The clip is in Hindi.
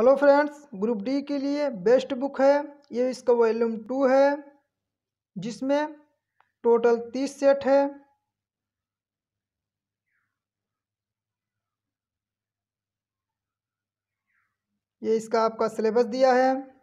हेलो फ्रेंड्स ग्रुप डी के लिए बेस्ट बुक है ये इसका वॉल्यूम टू है जिसमें टोटल तीस सेट है ये इसका आपका सिलेबस दिया है